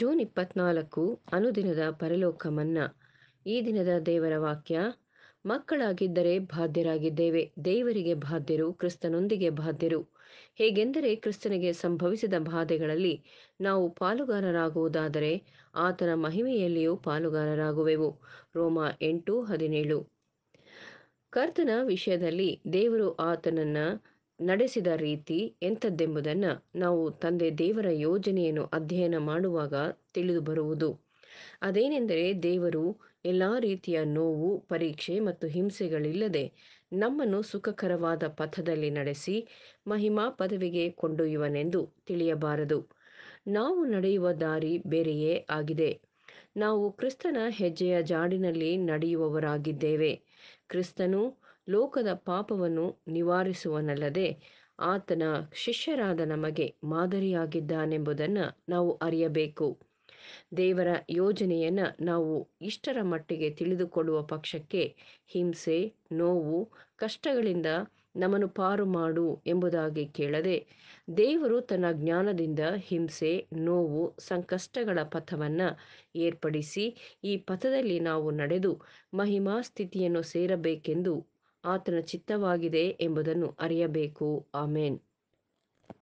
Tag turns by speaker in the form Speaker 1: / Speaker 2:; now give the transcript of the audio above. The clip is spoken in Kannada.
Speaker 1: ಜೂನ್ ಇಪ್ಪತ್ನಾಲ್ಕು ಅನುದಿನದ ಪರಲೋಕ ಮನ್ನಾ ಈ ದಿನದ ದೇವರ ವಾಕ್ಯ ಮಕ್ಕಳಾಗಿದ್ದರೆ ಬಾಧ್ಯರಾಗಿದ್ದೇವೆ ದೇವರಿಗೆ ಬಾಧ್ಯರು ಕ್ರಿಸ್ತನೊಂದಿಗೆ ಬಾಧ್ಯರು ಹೇಗೆಂದರೆ ಕ್ರಿಸ್ತನಿಗೆ ಸಂಭವಿಸಿದ ಬಾಧೆಗಳಲ್ಲಿ ನಾವು ಪಾಲುಗಾರರಾಗುವುದಾದರೆ ಆತನ ಮಹಿಮೆಯಲ್ಲಿಯೂ ಪಾಲುಗಾರರಾಗುವೆವು ರೋಮ ಎಂಟು ಹದಿನೇಳು ಕರ್ತನ ವಿಷಯದಲ್ಲಿ ದೇವರು ಆತನನ್ನ ನಡೆಸಿದ ರೀತಿ ಎಂಥದ್ದೆಂಬುದನ್ನು ನಾವು ತಂದೆ ದೇವರ ಯೋಜನೆಯನ್ನು ಅಧ್ಯಯನ ಮಾಡುವಾಗ ತಿಳಿದು ಬರುವುದು ಅದೇನೆಂದರೆ ದೇವರು ಎಲ್ಲ ರೀತಿಯ ನೋವು ಪರೀಕ್ಷೆ ಮತ್ತು ಹಿಂಸೆಗಳಿಲ್ಲದೆ ನಮ್ಮನ್ನು ಸುಖಕರವಾದ ಪಥದಲ್ಲಿ ನಡೆಸಿ ಮಹಿಮಾ ಪದವಿಗೆ ಕೊಂಡೊಯ್ಯುವನೆಂದು ತಿಳಿಯಬಾರದು ನಾವು ನಡೆಯುವ ದಾರಿ ಬೇರೆಯೇ ಆಗಿದೆ ನಾವು ಕ್ರಿಸ್ತನ ಹೆಜ್ಜೆಯ ಜಾಡಿನಲ್ಲಿ ನಡೆಯುವವರಾಗಿದ್ದೇವೆ ಕ್ರಿಸ್ತನು ಲೋಕದ ಪಾಪವನ್ನು ನಿವಾರಿಸುವನಲ್ಲದೆ ಆತನ ಶಿಷ್ಯರಾದ ನಮಗೆ ಮಾದರಿಯಾಗಿದ್ದಾನೆಂಬುದನ್ನು ನಾವು ಅರಿಯಬೇಕು ದೇವರ ಯೋಜನೆಯನ್ನು ನಾವು ಇಷ್ಟರ ಮಟ್ಟಿಗೆ ತಿಳಿದುಕೊಳ್ಳುವ ಪಕ್ಷಕ್ಕೆ ಹಿಂಸೆ ನೋವು ಕಷ್ಟಗಳಿಂದ ನಮ್ಮನ್ನು ಪಾರು ಮಾಡು ಎಂಬುದಾಗಿ ಕೇಳದೆ ದೇವರು ತನ್ನ ಜ್ಞಾನದಿಂದ ಹಿಂಸೆ ನೋವು ಸಂಕಷ್ಟಗಳ ಪಥವನ್ನು ಏರ್ಪಡಿಸಿ ಈ ಪಥದಲ್ಲಿ ನಾವು ನಡೆದು ಮಹಿಮಾ ಸ್ಥಿತಿಯನ್ನು ಸೇರಬೇಕೆಂದು ಆತನ ಚಿತ್ತವಾಗಿದೆ ಎಂಬುದನ್ನು ಅರಿಯಬೇಕು ಆಮೇನ್